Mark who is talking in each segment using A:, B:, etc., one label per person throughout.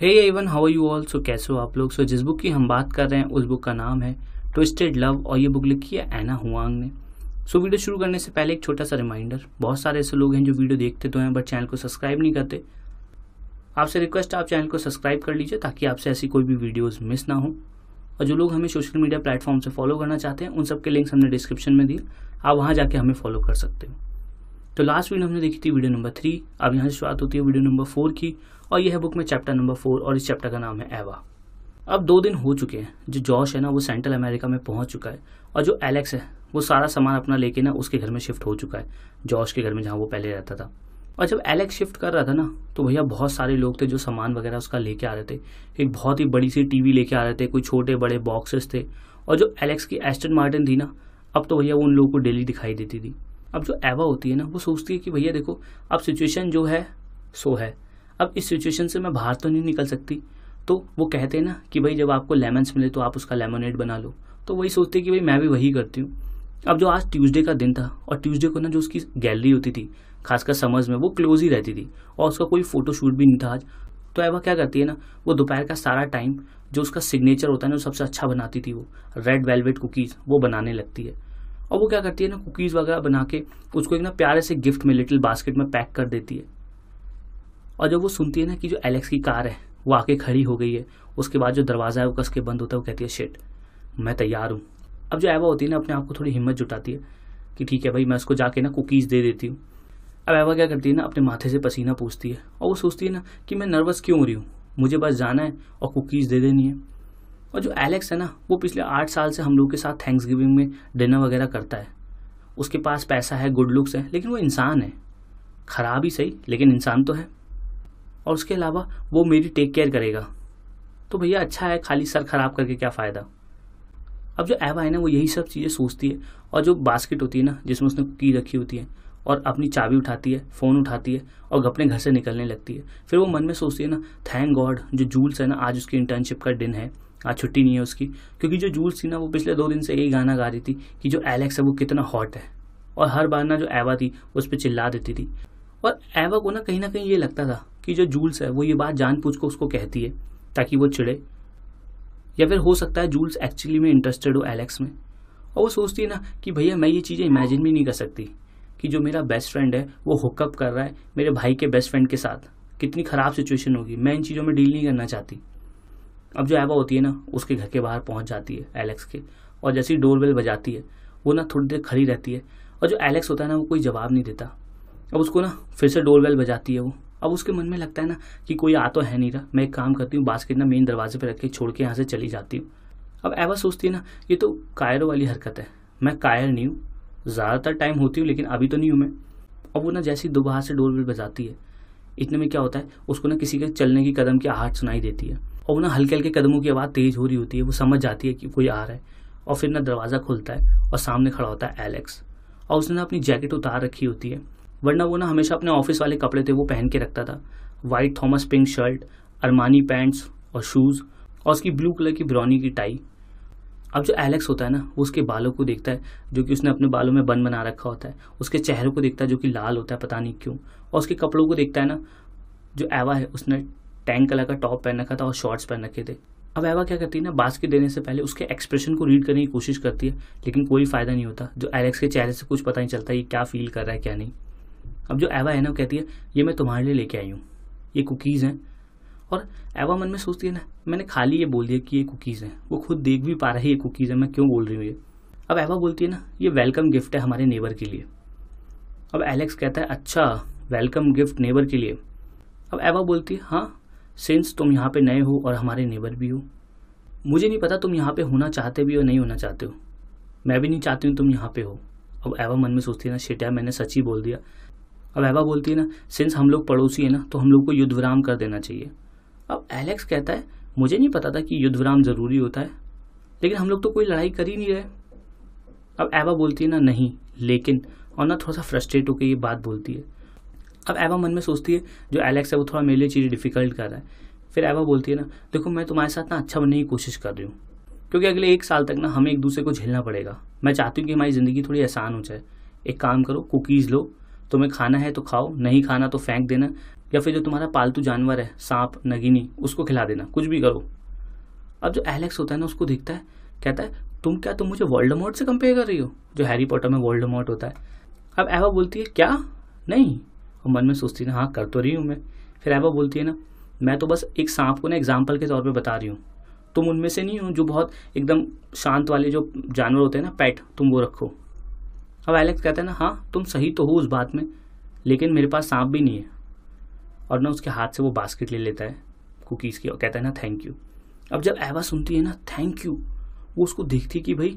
A: hey everyone how you all so कैसे हो आप लोग सो so, जिस बुक की हम बात कर रहे हैं उस बुक का नाम है ट्विस्टेड लव और ये बुक लिखी है एना हुआंग ने सो so, वीडियो शुरू करने से पहले एक छोटा सा रिमाइंडर बहुत सारे ऐसे लोग हैं जो वीडियो देखते तो हैं बट चैनल को सब्सक्राइब नहीं करते आपसे रिक्वेस्ट है आप चैनल को सब्सक्राइब कर लीजिए ताकि आपसे ऐसी कोई भी वीडियोज़ मिस ना हो और जो लोग हमें सोशल मीडिया प्लेटफॉर्म से फॉलो करना चाहते हैं उन सबके लिंक्स हमने डिस्क्रिप्शन में दिए आप वहाँ जाके हमें फॉलो कर सकते हो तो लास्ट वीडियो हमने देखी थी वीडियो नंबर थ्री अब यहाँ से शुरुआत होती है वीडियो नंबर फोर की और यह है बुक में चैप्टर नंबर फोर और इस चैप्टर का नाम है एवा अब दो दिन हो चुके हैं जो जॉश है ना वो सेंट्रल अमेरिका में पहुंच चुका है और जो एलेक्स है वो सारा सामान अपना लेके ना उसके घर में शिफ्ट हो चुका है जॉश के घर में जहाँ वो पहले रहता था और जब एलेक्स शिफ्ट कर रहा था ना तो भैया बहुत सारे लोग थे जो सामान वगैरह उसका लेके आ रहे थे एक बहुत ही बड़ी सी टीवी लेके आ रहे थे कोई छोटे बड़े बॉक्सेस थे और जो एलेक्स की एस्टन मार्टिन थी ना अब तो भैया वो उन लोगों को डेली दिखाई देती थी अब जो एवा होती है ना वो सोचती है कि भैया देखो अब सिचुएशन जो है सो है अब इस सिचुएशन से मैं बाहर तो नहीं निकल सकती तो वो कहते हैं ना कि भाई जब आपको लेमन्स मिले तो आप उसका लेमोनेड बना लो तो वही सोचते कि भाई मैं भी वही करती हूँ अब जो आज ट्यूसडे का दिन था और ट्यूसडे को ना जो उसकी गैलरी होती थी खासकर समर्स में वो क्लोज ही रहती थी और उसका कोई फोटोशूट भी नहीं था आज तो एवा क्या करती है ना वो दोपहर का सारा टाइम जो उसका सिग्नेचर होता है ना वो सबसे अच्छा बनाती थी वो रेड वेलवेट कुकीज़ वो बनाने लगती है और वो क्या करती है ना कुकीज़ वगैरह बना के उसको एक ना प्यारे से गिफ्ट में लिटिल बास्केट में पैक कर देती है और जब वो सुनती है ना कि जो एलेक्स की कार है वो आके खड़ी हो गई है उसके बाद जो दरवाज़ा है वो कस के बंद होता है वो कहती है शेट मैं तैयार हूँ अब जो एवा होती है ना अपने आप को थोड़ी हिम्मत जुटाती है कि ठीक है भाई मैं उसको जाके ना कुकीज़ दे देती हूँ अब एवा क्या करती है ना अपने माथे से पसीना पूछती है और वो सोचती है ना कि मैं नर्वस क्यों हो रही हूँ मुझे बस जाना है और कुकीज़ दे देनी है और जो एलेक्स है ना वो पिछले आठ साल से हम लोग के साथ थैंक्स गिविंग में डिनर वगैरह करता है उसके पास पैसा है गुड लुक्स है लेकिन वो इंसान है ख़राब ही सही लेकिन इंसान तो है और उसके अलावा वो मेरी टेक केयर करेगा तो भैया अच्छा है खाली सर ख़राब करके क्या फ़ायदा अब जो ऐप है ना वो यही सब चीज़ें सोचती है और जो बास्केट होती है ना जिसमें उसने की रखी होती है और अपनी चाबी उठाती है फ़ोन उठाती है और अपने घर से निकलने लगती है फिर वो मन में सोचती है ना थैंक गॉड जो जूल्स है ना आज उसकी इंटर्नशिप का दिन है आज छुट्टी नहीं है उसकी क्योंकि जो जूल्स थी ना वो पिछले दो दिन से यही गाना गा रही थी कि जो एलेक्स है वो कितना हॉट है और हर बार ना जो एवा थी उस पर चिल्ला देती थी और एवा को ना कहीं ना कहीं ये लगता था कि जो जूल्स है वो ये बात पूछ को उसको कहती है ताकि वो चिड़े या फिर हो सकता है जूल्स एक्चुअली में इंटरेस्टेड हो एलेक्स में और वो सोचती है ना कि भैया मैं ये चीज़ें इमेजिन भी नहीं कर सकती कि जो मेरा बेस्ट फ्रेंड है वो हुकअप कर रहा है मेरे भाई के बेस्ट फ्रेंड के साथ कितनी ख़राब सिचुएशन होगी मैं इन चीज़ों में डील नहीं करना चाहती अब जो एवा होती है ना उसके घर के बाहर पहुंच जाती है एलेक्स के और जैसे ही डोर बजाती है वो ना थोड़ी देर खड़ी रहती है और जो एलेक्स होता है ना वो कोई जवाब नहीं देता अब उसको ना फिर से डोर बजाती है वो अब उसके मन में लगता है ना कि कोई आ तो है नहीं रहा मैं एक काम करती हूँ बास्केट ना मेन दरवाजे पर रख के छोड़ के यहाँ से चली जाती हूँ अब एवा सोचती है ना ये तो कायरों वाली हरकत है मैं कायर नहीं हूँ ज़्यादातर टाइम होती हूँ लेकिन अभी तो नहीं हूँ मैं अब वो ना जैसी दोबारा से डोर बजाती है इतने में क्या होता है उसको ना किसी के चलने की कदम की आहट सुनाई देती है और वो ना हल्के हल्के कदमों की आवाज़ तेज़ हो रही होती है वो समझ जाती है कि कोई आ रहा है और फिर ना दरवाज़ा खुलता है और सामने खड़ा होता है एलेक्स और उसने ना अपनी जैकेट उतार रखी होती है वरना वो ना हमेशा अपने ऑफिस वाले कपड़े थे वो पहन के रखता था white Thomas Pink shirt Armani pants और शूज़ और उसकी ब्लू कलर की ब्राउनी की टाई अब जो एलेक्स होता है ना वो उसके बालों को देखता है जो कि उसने अपने बालों में बन बना रखा होता है उसके चेहरे को देखता है जो कि लाल होता है पता नहीं क्यों और उसके कपड़ों को देखता है ना जो एवा है उसने टैंक कलर का टॉप पहन रखा था और शॉर्ट्स पहन रखे थे अब एवा क्या करती है ना बास्केट देने से पहले उसके एक्सप्रेशन को रीड करने की कोशिश करती है लेकिन कोई फ़ायदा नहीं होता जो एलेक्स के चेहरे से कुछ पता नहीं चलता ये क्या फील कर रहा है क्या नहीं अब जो एवा है ना वो कहती है ये मैं तुम्हारे लिए लेके आई हूँ ये कुकीज़ हैं और एवा मन में सोचती है ना मैंने खाली ये बोल दिया कि ये कुकीज़ हैं वो खुद देख भी पा रहा है ये कुकीज़ हैं मैं क्यों बोल रही हूँ ये अब एवा बोलती है ना ये वेलकम गिफ्ट है हमारे नेबर के लिए अब एलेक्स कहता है अच्छा वेलकम गिफ्ट नेबर के लिए अब एवा बोलती है हाँ सिंस तुम यहाँ पे नए हो और हमारे नेबर भी हो मुझे नहीं पता तुम यहाँ पे होना चाहते भी हो नहीं होना चाहते हो मैं भी नहीं चाहती हूँ तुम यहाँ पे हो अब एवा मन में सोचती है ना शिट मैंने सच ही बोल दिया अब एवा बोलती है ना सिंस हम लोग पड़ोसी है ना तो हम लोग को युद्ध विराम कर देना चाहिए अब एलेक्स कहता है मुझे नहीं पता था कि युद्ध विराम ज़रूरी होता है लेकिन हम लोग तो कोई लड़ाई कर ही नहीं रहे अब एवा बोलती है ना नहीं लेकिन और ना थोड़ा सा फ्रस्ट्रेट होकर ये बात बोलती है अब एवा मन में सोचती है जो एलेक्स है वो थोड़ा मेरे लिए चीज़ डिफिकल्ट कर रहा है फिर एवा बोलती है ना देखो मैं तुम्हारे साथ ना अच्छा बनने की कोशिश कर रही हूँ क्योंकि अगले एक साल तक ना हमें एक दूसरे को झेलना पड़ेगा मैं चाहती हूँ कि हमारी ज़िंदगी थोड़ी आसान हो जाए एक काम करो कुकीज़ लो तुम्हें खाना है तो खाओ नहीं खाना तो फेंक देना या फिर जो तुम्हारा पालतू जानवर है सांप नगीनी उसको खिला देना कुछ भी करो अब जो एलेक्स होता है ना उसको दिखता है कहता है तुम क्या तुम मुझे वर्ल्ड से कंपेयर कर रही हो जो हैरी पॉटर में वर्ल्ड होता है अब एवा बोलती है क्या नहीं और तो मन में सोचती ना हाँ कर तो रही हूँ मैं फिर ऐबा बोलती है ना मैं तो बस एक सांप को ना एग्जाम्पल के तौर पर बता रही हूँ तुम उनमें से नहीं हो जो बहुत एकदम शांत वाले जो जानवर होते हैं ना पैट तुम वो रखो अब एलेक्स कहते हैं ना हाँ तुम सही तो हो उस बात में लेकिन मेरे पास सांप भी नहीं है और ना उसके हाथ से वो बास्केट ले लेता है कुकीज़ की और कहता है ना थैंक यू अब जब एवा सुनती है ना थैंक यू वो उसको देखती कि भाई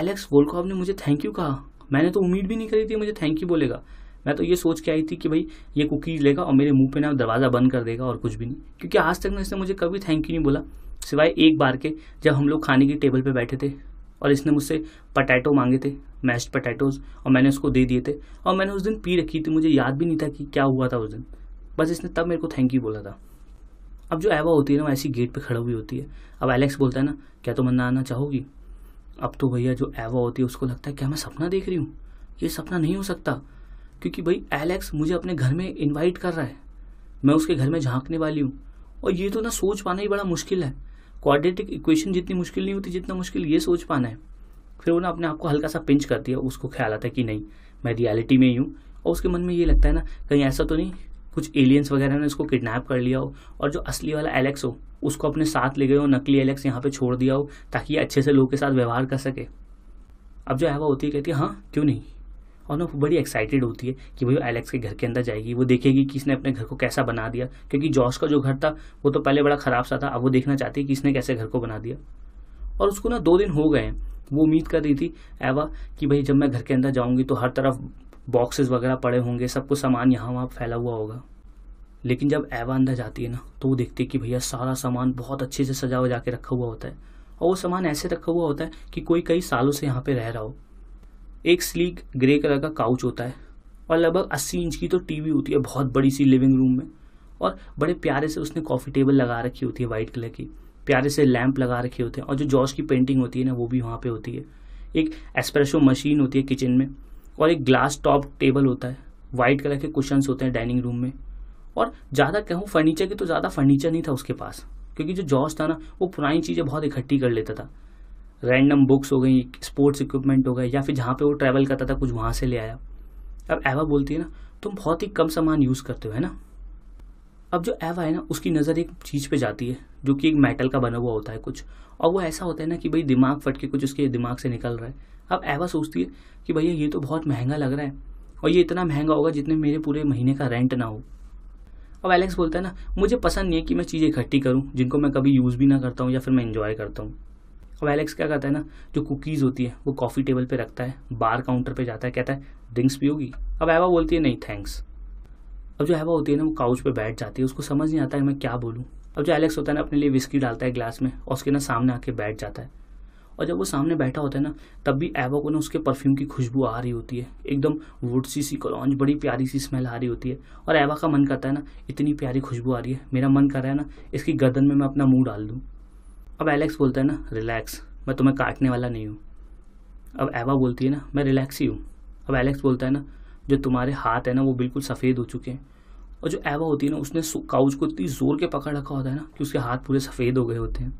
A: एलेक्स वोल्कॉव ने मुझे थैंक यू कहा मैंने तो उम्मीद भी नहीं करी थी मुझे थैंक यू बोलेगा मैं तो ये सोच के आई थी कि भाई ये कुकीज़ लेगा और मेरे मुंह पे ना दरवाज़ा बंद कर देगा और कुछ भी नहीं क्योंकि आज तक ना इसने मुझे कभी थैंक यू नहीं बोला सिवाय एक बार के जब हम लोग खाने की टेबल पर बैठे थे और इसने मुझसे पटैटो मांगे थे मैश्ड पटैटोज़ और मैंने उसको दे दिए थे और मैंने उस दिन पी रखी थी मुझे याद भी नहीं था कि क्या हुआ था उस दिन बस इसने तब मेरे को थैंक यू बोला था अब जो एवा होती है ना वो ऐसी गेट पे खड़ा हुई होती है अब एलेक्स बोलता है ना क्या तुम तो आना चाहोगी अब तो भैया जो एवा होती है उसको लगता है क्या मैं सपना देख रही हूँ ये सपना नहीं हो सकता क्योंकि भाई एलेक्स मुझे अपने घर में इनवाइट कर रहा है मैं उसके घर में झांकने वाली हूँ और ये तो ना सोच पाना ही बड़ा मुश्किल है क्वाड्रेटिक इक्वेशन जितनी मुश्किल नहीं होती जितना मुश्किल ये सोच पाना है फिर वो ना अपने आप को हल्का सा पिंच करती है उसको ख्याल आता है कि नहीं मैं रियलिटी में ही हूँ और उसके मन में ये लगता है ना कहीं ऐसा तो नहीं कुछ एलियंस वगैरह ने उसको किडनैप कर लिया हो और जो असली वाला एलेक्स हो उसको अपने साथ ले गए हो नकली एलेक्स यहाँ पे छोड़ दिया हो ताकि ये अच्छे से लोगों के साथ व्यवहार कर सके अब जो है वह होती है कहती है हाँ क्यों नहीं और ना वो बड़ी एक्साइटेड होती है कि वो एलेक्स के घर के अंदर जाएगी वो देखेगी कि इसने अपने घर को कैसा बना दिया क्योंकि जॉस का जो घर था वो तो पहले बड़ा ख़राब सा था अब वो देखना चाहती है कि इसने कैसे घर को बना दिया और उसको ना दो दिन हो गए हैं वो उम्मीद कर रही थी एवा कि भाई जब मैं घर के अंदर जाऊँगी तो हर तरफ बॉक्सेस वगैरह पड़े होंगे सब कुछ सामान यहाँ वहाँ फैला हुआ होगा लेकिन जब एवा अंदर जाती है ना तो वो देखती है कि भैया सारा सामान बहुत अच्छे से सजा वजा के रखा हुआ होता है और वो सामान ऐसे रखा हुआ होता है कि कोई कई सालों से यहाँ पे रह रहा हो एक स्लीक ग्रे कलर का काउच होता है और लगभग अस्सी इंच की तो टीवी होती है बहुत बड़ी सी लिविंग रूम में और बड़े प्यारे से उसने कॉफ़ी टेबल लगा रखी होती है वाइट कलर की प्यारे से लैंप लगा रखे होते हैं और जो जॉर्ज की पेंटिंग होती है ना वो भी वहाँ पे होती है एक एस्प्रेसो मशीन होती है किचन में और एक ग्लास टॉप टेबल होता है वाइट कलर के कुशंस होते हैं डाइनिंग रूम में और ज़्यादा कहूँ फर्नीचर की तो ज़्यादा फर्नीचर नहीं था उसके पास क्योंकि जो जॉर्ज था ना वो पुरानी चीज़ें बहुत इकट्ठी कर लेता था रैंडम बुक्स हो गई स्पोर्ट्स इक्विपमेंट हो गए या फिर जहाँ पे वो ट्रैवल करता था कुछ वहाँ से ले आया अब एवा बोलती है ना तुम बहुत ही कम सामान यूज़ करते हो है ना अब जो एवा है ना उसकी नज़र एक चीज़ पे जाती है जो कि एक मेटल का बना हुआ होता है कुछ और वो ऐसा होता है ना कि भाई दिमाग फट के कुछ उसके दिमाग से निकल रहा है अब एवा सोचती है कि भैया ये तो बहुत महंगा लग रहा है और ये इतना महंगा होगा जितने मेरे पूरे महीने का रेंट ना हो अब एलेक्स बोलता है ना मुझे पसंद नहीं है कि मैं चीज़ें इकट्ठी करूँ जिनको मैं कभी यूज़ भी ना करता हूँ या फिर मैं इन्जॉय करता हूँ अब एलेक्स क्या करता है ना जो कुकीज़ होती है वो कॉफ़ी टेबल पे रखता है बार काउंटर पे जाता है कहता है ड्रिंक्स पियोगी अब एवा बोलती है नहीं थैंक्स अब जो एवा होती है ना वो काउच पे बैठ जाती है उसको समझ नहीं आता है मैं क्या बोलूँ अब जो एलेक्स होता है ना अपने लिए विस्की डालता है ग्लास में और उसके ना सामने आके बैठ जाता है और जब वो सामने बैठा होता है ना तब भी एवा को ना उसके परफ्यूम की खुशबू आ रही होती है एकदम वुड सी सी कलौंज बड़ी प्यारी सी स्मेल आ रही होती है और एवा का मन करता है ना इतनी प्यारी खुशबू आ रही है मेरा मन कर रहा है ना इसकी गर्दन में मैं अपना मुँह डाल दूँ अब एलेक्स बोलता है ना रिलैक्स मैं तुम्हें काटने वाला नहीं हूँ अब एवा बोलती है ना मैं रिलैक्स ही हूँ अब एलेक्स बोलता है ना जो तुम्हारे हाथ है ना वो बिल्कुल सफ़ेद हो चुके हैं और जो एवा होती है ना उसने काउच को इतनी ज़ोर के पकड़ रखा होता है ना कि उसके हाथ पूरे सफ़ेद हो गए होते हैं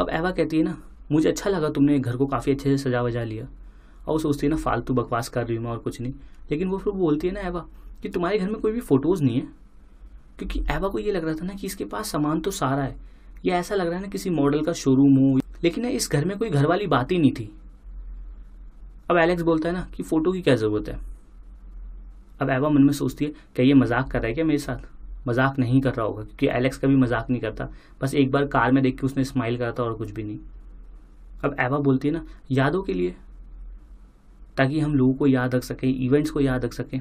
A: अब एवा कहती है ना मुझे अच्छा लगा तुमने घर को काफ़ी अच्छे से सजा वजा लिया और वो सोचती है ना फालतू बकवास कर रही हूँ मैं और कुछ नहीं लेकिन वो फिर बोलती है ना एवा कि तुम्हारे घर में कोई भी फ़ोटोज़ नहीं है क्योंकि एवा को ये लग रहा था ना कि इसके पास सामान तो सारा है ये ऐसा लग रहा है ना किसी मॉडल का शोरूम हो लेकिन इस घर में कोई घर वाली बात ही नहीं थी अब एलेक्स बोलता है ना कि फ़ोटो की क्या ज़रूरत है अब एवा मन में सोचती है क्या ये मजाक कर रहा है क्या मेरे साथ मजाक नहीं कर रहा होगा क्योंकि एलेक्स कभी मजाक नहीं करता बस एक बार कार में देख के उसने स्माइल करा था और कुछ भी नहीं अब एवा बोलती है ना यादों के लिए ताकि हम लोगों को याद रख सकें इवेंट्स को याद रख सकें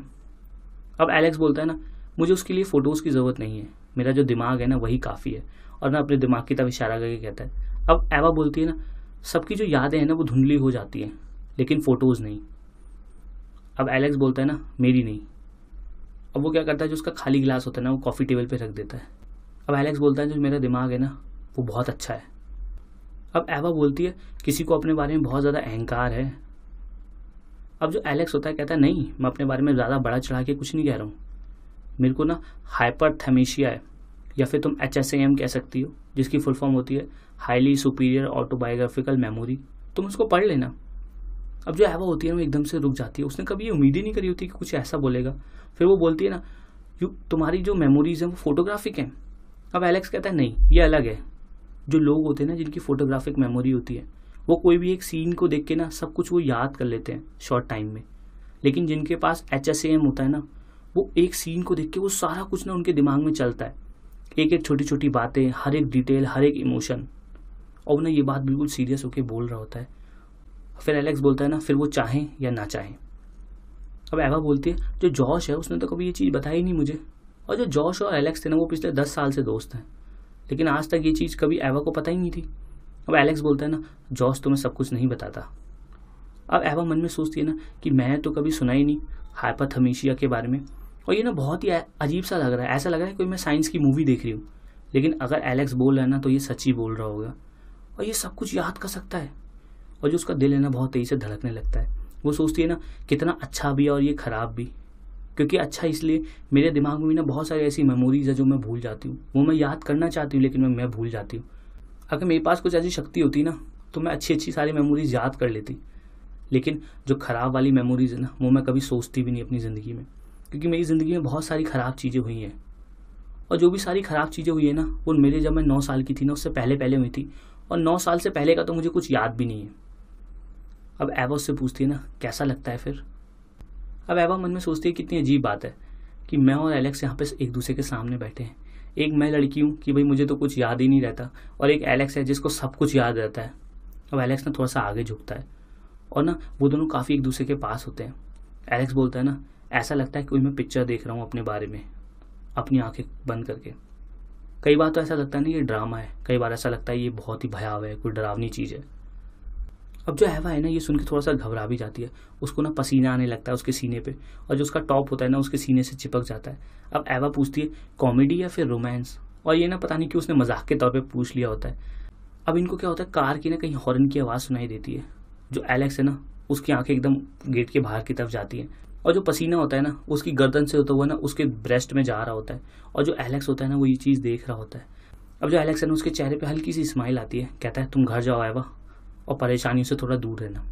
A: अब एलेक्स बोलता है ना मुझे उसके लिए फ़ोटोज़ की ज़रूरत नहीं है मेरा जो दिमाग है ना वही काफ़ी है और मैं अपने दिमाग की तरफ इशारा करके कहता है अब एवा बोलती है ना सबकी जो यादें हैं ना वो धुंधली हो जाती हैं लेकिन फ़ोटोज़ नहीं अब एलेक्स बोलता है ना मेरी नहीं अब वो क्या करता है जो उसका खाली गिलास होता है ना वो कॉफ़ी टेबल पर रख देता है अब एलेक्स बोलता है जो मेरा दिमाग है ना वो बहुत अच्छा है अब एवा बोलती है किसी को अपने बारे में बहुत ज़्यादा अहंकार है अब जो एलेक्स होता है कहता है नहीं मैं अपने बारे में ज़्यादा बड़ा चढ़ा के कुछ नहीं कह रहा हूँ मेरे को ना हाइपरथेमेशिया है या फिर तुम एच कह सकती हो जिसकी फुल फॉर्म होती है हाईली सुपीरियर ऑटोबायोग्राफिकल मेमोरी तुम उसको पढ़ लेना अब जो हैवा होती है वो एकदम से रुक जाती है उसने कभी ये उम्मीद ही नहीं करी होती कि कुछ ऐसा बोलेगा फिर वो बोलती है ना यू तुम्हारी जो मेमोरीज हैं वो फोटोग्राफिक हैं अब एलेक्स कहता है नहीं ये अलग है जो लोग होते हैं ना जिनकी फोटोग्राफिक मेमोरी होती है वो कोई भी एक सीन को देख के ना सब कुछ वो याद कर लेते हैं शॉर्ट टाइम में लेकिन जिनके पास एच होता है ना वो एक सीन को देख के वो सारा कुछ ना उनके दिमाग में चलता है एक एक छोटी छोटी बातें हर एक डिटेल हर एक इमोशन और उन्हें ये बात बिल्कुल सीरियस होकर बोल रहा होता है फिर एलेक्स बोलता है ना फिर वो चाहें या ना चाहें अब एवा बोलती है जो जॉश है उसने तो कभी ये चीज़ बताई नहीं मुझे और जो जॉश और एलेक्स थे ना वो पिछले दस साल से दोस्त हैं लेकिन आज तक ये चीज़ कभी एवा को पता ही नहीं थी अब एलेक्स बोलता है ना जॉश तुम्हें तो सब कुछ नहीं बताता अब एवा मन में सोचती है ना कि मैं तो कभी सुना ही नहीं हाइपाथमीशिया के बारे में और ये ना बहुत ही अजीब सा लग रहा है ऐसा लग रहा है कोई मैं साइंस की मूवी देख रही हूँ लेकिन अगर एलेक्स बोल रहा है ना तो ये सच्ची बोल रहा होगा और ये सब कुछ याद कर सकता है और जो उसका दिल है ना बहुत तेज़ी से धड़कने लगता है वो सोचती है ना कितना अच्छा भी है और ये ख़राब भी क्योंकि अच्छा इसलिए मेरे दिमाग में भी ना बहुत सारी ऐसी मेमोरीज है जो मैं भूल जाती हूँ वो मैं याद करना चाहती हूँ लेकिन मैं मैं भूल जाती हूँ अगर मेरे पास कुछ ऐसी शक्ति होती ना तो मैं अच्छी अच्छी सारी मेमोरीज याद कर लेती लेकिन जो ख़राब वाली मेमोरीज है ना वो मैं कभी सोचती भी नहीं अपनी ज़िंदगी में क्योंकि मेरी ज़िंदगी में बहुत सारी ख़राब चीज़ें हुई हैं और जो भी सारी ख़राब चीज़ें हुई है ना वो मेरे जब मैं नौ साल की थी ना उससे पहले पहले हुई थी और नौ साल से पहले का तो मुझे कुछ याद भी नहीं है अब एवा उससे पूछती है ना कैसा लगता है फिर अब एवा मन में सोचती है कितनी अजीब बात है कि मैं और एलेक्स यहाँ पे एक दूसरे के सामने बैठे हैं एक मैं लड़की हूँ कि भाई मुझे तो कुछ याद ही नहीं रहता और एक एलेक्स है जिसको सब कुछ याद रहता है अब एलेक्स ना थोड़ा सा आगे झुकता है और ना वो दोनों काफ़ी एक दूसरे के पास होते हैं एलेक्स बोलता है ना ऐसा लगता है कोई मैं पिक्चर देख रहा हूँ अपने बारे में अपनी आंखें बंद करके कई बार तो ऐसा लगता है ना ये ड्रामा है कई बार ऐसा लगता है ये बहुत ही भयावह है कोई डरावनी चीज़ है अब जो हैवा है ना ये सुन के थोड़ा सा घबरा भी जाती है उसको ना पसीना आने लगता है उसके सीने पे और जो उसका टॉप होता है ना उसके सीने से चिपक जाता है अब ऐवा पूछती है कॉमेडी या फिर रोमांस और ये ना पता नहीं कि उसने मजाक के तौर पे पूछ लिया होता है अब इनको क्या होता है कार की ना कहीं हॉर्न की आवाज़ सुनाई देती है जो एलेक्स है ना उसकी आंखें एकदम गेट के बाहर की तरफ जाती हैं और जो पसीना होता है ना उसकी गर्दन से होता हुआ ना उसके ब्रेस्ट में जा रहा होता है और जो एलेक्स होता है ना वो ये चीज़ देख रहा होता है अब जो एलेक्स है ना उसके चेहरे पर हल्की सी स्माइल आती है कहता है तुम घर जाओ आयवा और परेशानियों से थोड़ा दूर रहना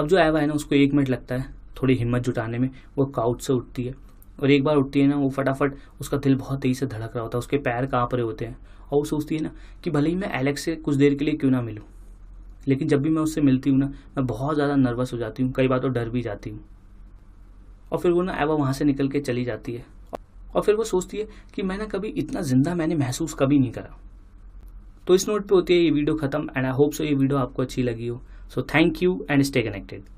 A: अब जो आयवा है ना उसको एक मिनट लगता है थोड़ी हिम्मत जुटाने में वो काउच से उठती है और एक बार उठती है ना वो फटाफट उसका दिल बहुत तेज़ी से धड़क रहा होता है उसके पैर काँप रहे होते हैं और वो सोचती है ना कि भले ही मैं एलेक्स से कुछ देर के लिए क्यों ना मिलूँ लेकिन जब भी मैं उससे मिलती हूँ ना मैं बहुत ज़्यादा नर्वस हो जाती हूँ कई बार तो डर भी जाती हूँ और फिर वो ना एवा वहाँ से निकल के चली जाती है और फिर वो सोचती है कि मैं ना कभी इतना ज़िंदा मैंने महसूस कभी नहीं करा तो इस नोट पे होती है ये वीडियो खत्म एंड आई होप सो ये वीडियो आपको अच्छी लगी हो so thank you and stay connected